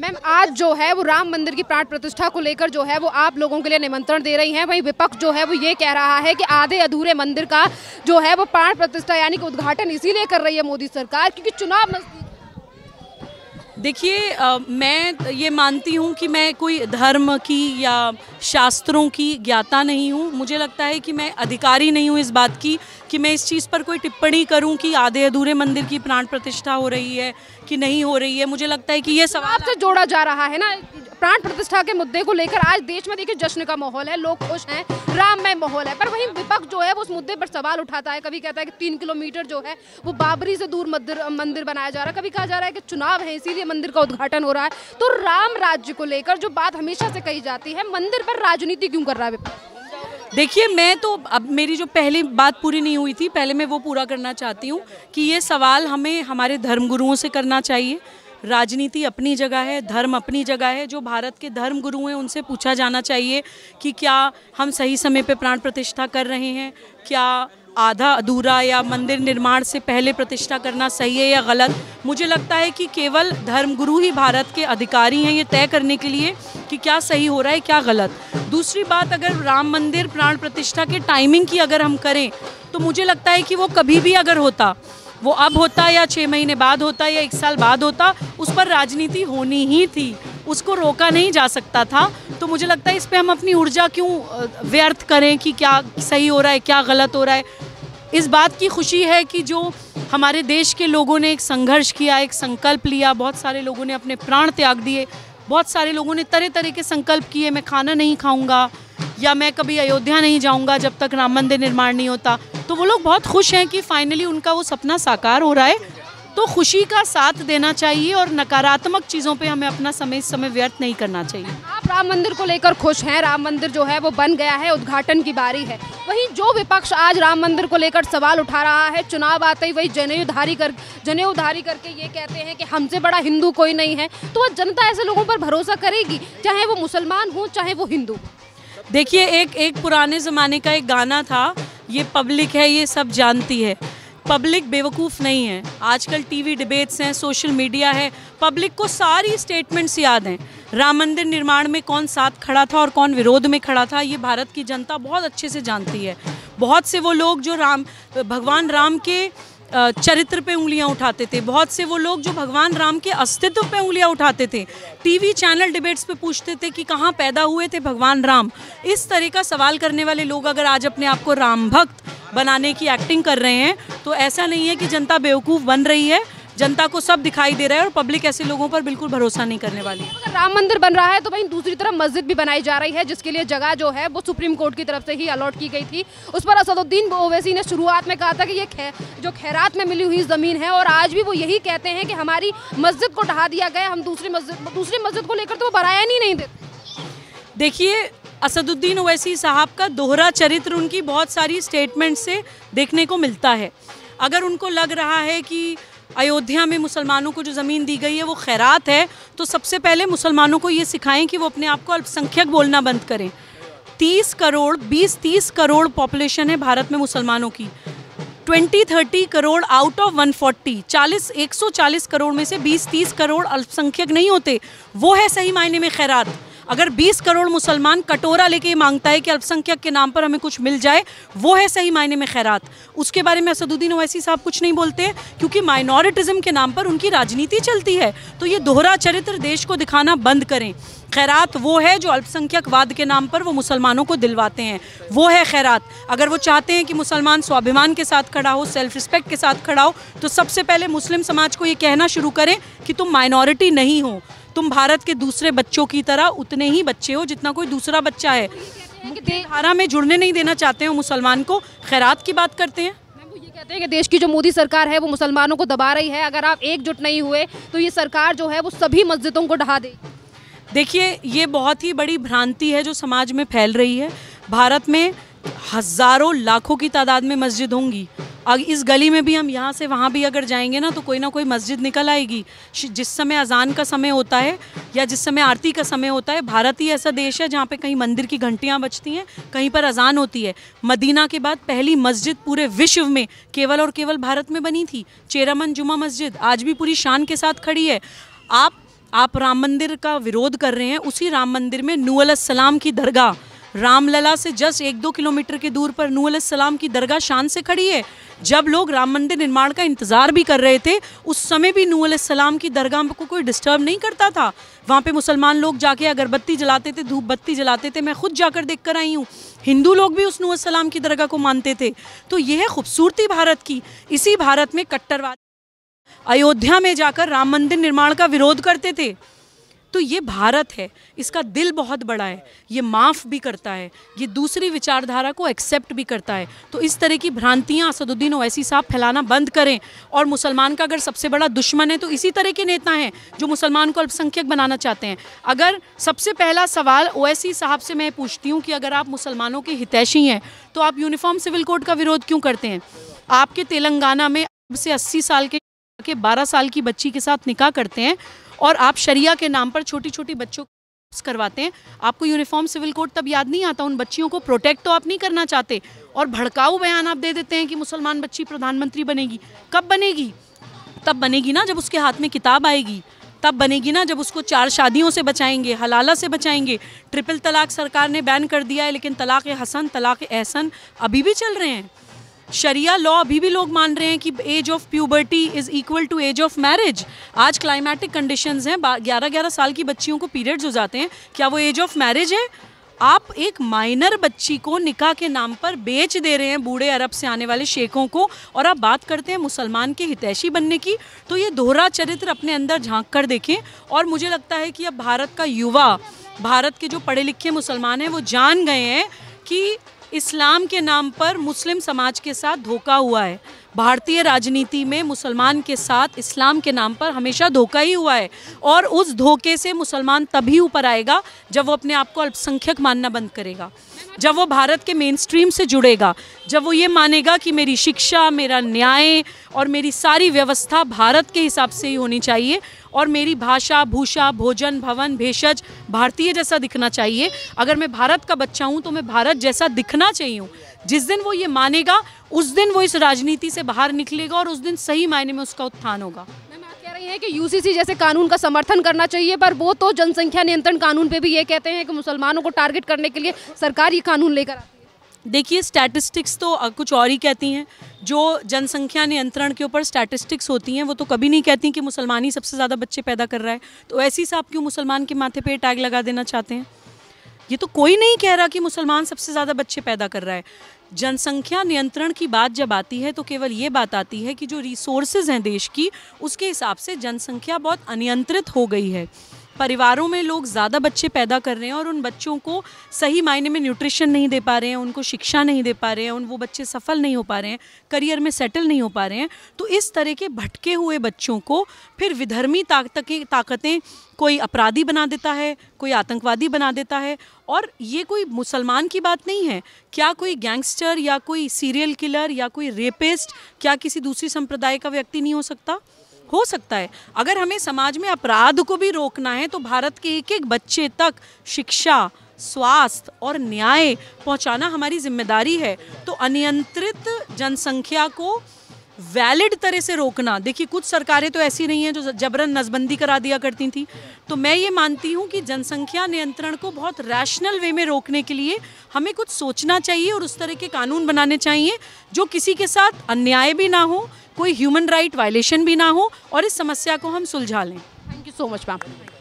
ma'am आज जो है वो राम मंदिर की प्राण प्रतिष्ठा को लेकर जो है वो आप लोगों के लिए निमंत्रण दे रही हैं वहीं विपक्ष जो है वो ये कह रहा है कि आधे अधूरे मंदिर का जो है वो प्राण प्रतिष्ठा यानी कि उद्घाटन इसीलिए कर रही है मोदी सरकार क्योंकि चुनाव देखिए मैं ये मानती हूँ कि मैं कोई धर्म की या शास्त्रों की ज्ञाता नहीं हूँ मुझे लगता है कि मैं अधिकारी नहीं हूँ इस बात की कि मैं इस चीज़ पर कोई टिप्पणी करूँ कि आधे अधूरे मंदिर की प्राण प्रतिष्ठा हो रही है कि नहीं हो रही है मुझे लगता है कि ये तो सवाल आपसे जोड़ा जा रहा है ना प्राण प्रतिष्ठा के मुद्दे को लेकर आज देश में देखिए जश्न का माहौल है लोग खुश हैं राममय माहौल है पर वहीं विपक्ष जो है वो उस मुद्दे पर सवाल उठाता है कभी कहता है कि तीन किलोमीटर जो है वो बाबरी से दूर मंदिर बनाया जा रहा है कभी कहा जा रहा है कि चुनाव है इसीलिए मंदिर का उद्घाटन हो रहा है तो राम राज्य को लेकर जो बात हमेशा से कही जाती है मंदिर पर राजनीति क्यों कर रहा है विपक्ष देखिए मैं तो अब मेरी जो पहली बात पूरी नहीं हुई थी पहले मैं वो पूरा करना चाहती हूँ कि ये सवाल हमें हमारे धर्मगुरुओं से करना चाहिए राजनीति अपनी जगह है धर्म अपनी जगह है जो भारत के धर्म गुरु हैं उनसे पूछा जाना चाहिए कि क्या हम सही समय पर प्राण प्रतिष्ठा कर रहे हैं क्या आधा अधूरा या मंदिर निर्माण से पहले प्रतिष्ठा करना सही है या गलत मुझे लगता है कि केवल धर्मगुरु ही भारत के अधिकारी हैं ये तय करने के लिए कि क्या सही हो रहा है क्या गलत दूसरी बात अगर राम मंदिर प्राण प्रतिष्ठा के टाइमिंग की अगर हम करें तो मुझे लगता है कि वो कभी भी अगर होता वो अब होता या छः महीने बाद होता या एक साल बाद होता उस पर राजनीति होनी ही थी उसको रोका नहीं जा सकता था तो मुझे लगता है इस पर हम अपनी ऊर्जा क्यों व्यर्थ करें कि क्या सही हो रहा है क्या गलत हो रहा है इस बात की खुशी है कि जो हमारे देश के लोगों ने एक संघर्ष किया एक संकल्प लिया बहुत सारे लोगों ने अपने प्राण त्याग दिए बहुत सारे लोगों ने तरह तरह के संकल्प किए मैं खाना नहीं खाऊंगा या मैं कभी अयोध्या नहीं जाऊंगा जब तक राम मंदिर निर्माण नहीं होता तो वो लोग बहुत खुश हैं कि फाइनली उनका वो सपना साकार हो रहा है तो खुशी का साथ देना चाहिए और नकारात्मक चीज़ों पे हमें अपना समय समय व्यर्थ नहीं करना चाहिए आप राम मंदिर को लेकर खुश हैं राम मंदिर जो है वो बन गया है उद्घाटन की बारी है वहीं जो विपक्ष आज राम मंदिर को लेकर सवाल उठा रहा है चुनाव आते ही वही जने उधारी कर जने उधारी करके ये कहते हैं कि हमसे बड़ा हिंदू कोई नहीं है तो वह जनता ऐसे लोगों पर भरोसा करेगी चाहे वो मुसलमान हो चाहे वो हिंदू देखिए एक एक पुराने ज़माने का एक गाना था ये पब्लिक है ये सब जानती है पब्लिक बेवकूफ़ नहीं है आजकल टीवी डिबेट्स हैं सोशल मीडिया है पब्लिक को सारी स्टेटमेंट्स याद हैं राम मंदिर निर्माण में कौन साथ खड़ा था और कौन विरोध में खड़ा था ये भारत की जनता बहुत अच्छे से जानती है बहुत से वो लोग जो राम भगवान राम के चरित्र पे उंगलियां उठाते थे बहुत से वो लोग जो भगवान राम के अस्तित्व पे उंगलियां उठाते थे टीवी चैनल डिबेट्स पे पूछते थे कि कहाँ पैदा हुए थे भगवान राम इस तरह का सवाल करने वाले लोग अगर आज अपने आप को राम भक्त बनाने की एक्टिंग कर रहे हैं तो ऐसा नहीं है कि जनता बेवकूफ़ बन रही है जनता को सब दिखाई दे रहा है और पब्लिक ऐसे लोगों पर बिल्कुल भरोसा नहीं करने वाली है अगर राम मंदिर बन रहा है तो वहीं दूसरी तरफ मस्जिद भी बनाई जा रही है जिसके लिए जगह जो है वो सुप्रीम कोर्ट की तरफ से ही अलॉट की गई थी उस पर असदुद्दीन ओवैसी ने शुरुआत में कहा था कि ये खे, जो खैरात में मिली हुई ज़मीन है और आज भी वो यही कहते हैं कि हमारी मस्जिद को ढहा दिया गया हम दूसरी मस्जिद दूसरी मस्जिद को लेकर तो वो बराया नहीं देते देखिए असदुद्दीन ओवैसी साहब का दोहरा चरित्र उनकी बहुत सारी स्टेटमेंट से देखने को मिलता है अगर उनको लग रहा है कि अयोध्या में मुसलमानों को जो ज़मीन दी गई है वो खैरात है तो सबसे पहले मुसलमानों को ये सिखाएं कि वो अपने आप को अल्पसंख्यक बोलना बंद करें तीस करोड़ बीस तीस करोड़ पॉपुलेशन है भारत में मुसलमानों की twenty thirty crore out of one forty चालीस एक सौ चालीस करोड़ में से बीस तीस करोड़ अल्पसंख्यक नहीं होते वो है सही मायने में खैरात अगर 20 करोड़ मुसलमान कटोरा लेके मांगता है कि अल्पसंख्यक के नाम पर हमें कुछ मिल जाए वो है सही मायने में खैरात उसके बारे में असदुद्दीन ओवैसी साहब कुछ नहीं बोलते क्योंकि माइनॉरिटिज़म के नाम पर उनकी राजनीति चलती है तो ये दोहरा चरित्र देश को दिखाना बंद करें खैरात वो है जो अल्पसंख्यक वाद के नाम पर वो मुसलमानों को दिलवाते हैं वो है खैरात अगर वो चाहते हैं कि मुसलमान स्वाभिमान के साथ खड़ा हो सेल्फ रिस्पेक्ट के साथ खड़ा हो तो सबसे पहले मुस्लिम समाज को ये कहना शुरू करें कि तुम माइनॉरिटी नहीं हो तुम भारत के दूसरे बच्चों की तरह उतने ही बच्चे हो जितना कोई दूसरा बच्चा है धारा में जुड़ने नहीं देना चाहते हो मुसलमान को खैरात की बात करते हैं कहते हैं कि देश की जो मोदी सरकार है वो मुसलमानों को दबा रही है अगर आप एकजुट नहीं हुए तो ये सरकार जो है वो सभी मस्जिदों को ढहा दे देखिए ये बहुत ही बड़ी भ्रांति है जो समाज में फैल रही है भारत में हज़ारों लाखों की तादाद में मस्जिद होंगी और इस गली में भी हम यहाँ से वहाँ भी अगर जाएंगे ना तो कोई ना कोई मस्जिद निकल आएगी जिस समय अजान का समय होता है या जिस समय आरती का समय होता है भारत ही ऐसा देश है जहाँ पर कहीं मंदिर की घंटियाँ बजती हैं कहीं पर अजान होती है मदीना के बाद पहली मस्जिद पूरे विश्व में केवल और केवल भारत में बनी थी चेरामन जुमा मस्जिद आज भी पूरी शान के साथ खड़ी है आप आप राम मंदिर का विरोध कर रहे हैं उसी राम मंदिर में नूअल सलाम की दरगाह रामलला से जस्ट एक दो किलोमीटर के दूर पर नू सलाम की दरगाह शान से खड़ी है जब लोग राम मंदिर निर्माण का इंतज़ार भी कर रहे थे उस समय भी नू सलाम की दरगाह को कोई डिस्टर्ब नहीं करता था वहाँ पे मुसलमान लोग जाके अगरबत्ती जलाते थे धूप बत्ती जलाते थे मैं खुद जाकर देख कर आई हूँ हिंदू लोग भी उस नू सलाम की दरगाह को मानते थे तो यह है खूबसूरती भारत की इसी भारत में कट्टरवाद अयोध्या में जाकर राम मंदिर निर्माण का विरोध करते थे तो ये भारत है इसका दिल बहुत बड़ा है ये माफ़ भी करता है ये दूसरी विचारधारा को एक्सेप्ट भी करता है तो इस तरह की भ्रांतियाँ असदुद्दीन ओवैसी साहब फैलाना बंद करें और मुसलमान का अगर सबसे बड़ा दुश्मन है तो इसी तरह के नेता हैं जो मुसलमान को अल्पसंख्यक बनाना चाहते हैं अगर सबसे पहला सवाल ओवैसी साहब से मैं पूछती हूँ कि अगर आप मुसलमानों के हितैषी हैं तो आप यूनिफॉर्म सिविल कोड का विरोध क्यों करते हैं आपके तेलंगाना में अब से अस्सी साल के के 12 साल की बच्ची के साथ निकाह करते हैं और आप शरिया के नाम पर छोटी छोटी बच्चों करवाते हैं आपको यूनिफॉर्म सिविल कोड तब याद नहीं आता उन बच्चियों को प्रोटेक्ट तो आप नहीं करना चाहते और भड़काऊ बयान आप दे देते हैं कि मुसलमान बच्ची प्रधानमंत्री बनेगी कब बनेगी तब बनेगी ना जब उसके हाथ में किताब आएगी तब बनेगी ना जब उसको चार शादियों से बचाएंगे हलाला से बचाएंगे ट्रिपल तलाक सरकार ने बैन कर दिया है लेकिन तलाक हसन तलाक एहसन अभी भी चल रहे हैं शरिया लॉ अभी भी लोग मान रहे हैं कि age of puberty is equal to age of marriage आज क्लाइमेटिक कंडीशंस हैं ग्यारह ग्यारह साल की बच्चियों को पीरियड्स हो जाते हैं क्या वो एज ऑफ मैरिज है आप एक माइनर बच्ची को निकाह के नाम पर बेच दे रहे हैं बूढ़े अरब से आने वाले शेखों को और आप बात करते हैं मुसलमान के हितैषी बनने की तो ये दोहरा चरित्र अपने अंदर झांक कर देखें और मुझे लगता है कि अब भारत का युवा भारत के जो पढ़े लिखे मुसलमान हैं वो जान गए हैं कि इस्लाम के नाम पर मुस्लिम समाज के साथ धोखा हुआ है भारतीय राजनीति में मुसलमान के साथ इस्लाम के नाम पर हमेशा धोखा ही हुआ है और उस धोखे से मुसलमान तभी ऊपर आएगा जब वो अपने आप को अल्पसंख्यक मानना बंद करेगा जब वो भारत के मेन स्ट्रीम से जुड़ेगा जब वो ये मानेगा कि मेरी शिक्षा मेरा न्याय और मेरी सारी व्यवस्था भारत के हिसाब से ही होनी चाहिए और मेरी भाषा भूषा भोजन भवन भेषज भारतीय जैसा दिखना चाहिए अगर मैं भारत का बच्चा हूँ तो मैं भारत जैसा दिखना चाहिए हूँ जिस दिन वो ये मानेगा उस दिन वो इस राजनीति से बाहर निकलेगा और उस दिन सही मायने में उसका उत्थान होगा है कि यूसीसी जैसे कानून का समर्थन करना चाहिए पर वो तो जनसंख्या नियंत्रण कानून पे भी ये कहते हैं कि मुसलमानों को टारगेट करने के लिए सरकार ये कानून लेकर आती है देखिए स्टैटिस्टिक्स तो कुछ और ही कहती हैं जो जनसंख्या नियंत्रण के ऊपर स्टैटिस्टिक्स होती हैं वो तो कभी नहीं कहती कि मुसलमान ही सबसे ज़्यादा बच्चे पैदा कर रहा है तो ऐसे ही से आप क्यों मुसलमान के माथे पर टैग लगा देना चाहते हैं ये तो कोई नहीं कह रहा कि मुसलमान सबसे ज़्यादा बच्चे पैदा कर रहा है जनसंख्या नियंत्रण की बात जब आती है तो केवल ये बात आती है कि जो रिसोर्सेज हैं देश की उसके हिसाब से जनसंख्या बहुत अनियंत्रित हो गई है परिवारों में लोग ज़्यादा बच्चे पैदा कर रहे हैं और उन बच्चों को सही मायने में न्यूट्रिशन नहीं दे पा रहे हैं उनको शिक्षा नहीं दे पा रहे हैं उन वो बच्चे सफल नहीं हो पा रहे हैं करियर में सेटल नहीं हो पा रहे हैं तो इस तरह के भटके हुए बच्चों को फिर विधर्मी ताकतें ताकतें कोई अपराधी बना देता है कोई आतंकवादी बना देता है और ये कोई मुसलमान की बात नहीं है क्या कोई गैंगस्टर या कोई सीरियल किलर या कोई रेपिस्ट क्या किसी दूसरी संप्रदाय का व्यक्ति नहीं हो सकता हो सकता है अगर हमें समाज में अपराध को भी रोकना है तो भारत के एक एक बच्चे तक शिक्षा स्वास्थ्य और न्याय पहुंचाना हमारी जिम्मेदारी है तो अनियंत्रित जनसंख्या को वैलिड तरह से रोकना देखिए कुछ सरकारें तो ऐसी नहीं हैं जो जबरन नजबंदी करा दिया करती थी तो मैं ये मानती हूँ कि जनसंख्या नियंत्रण को बहुत रैशनल वे में रोकने के लिए हमें कुछ सोचना चाहिए और उस तरह के कानून बनाने चाहिए जो किसी के साथ अन्याय भी ना हो कोई ह्यूमन राइट वायलेशन भी ना हो और इस समस्या को हम सुलझा लें thank you so much ma'am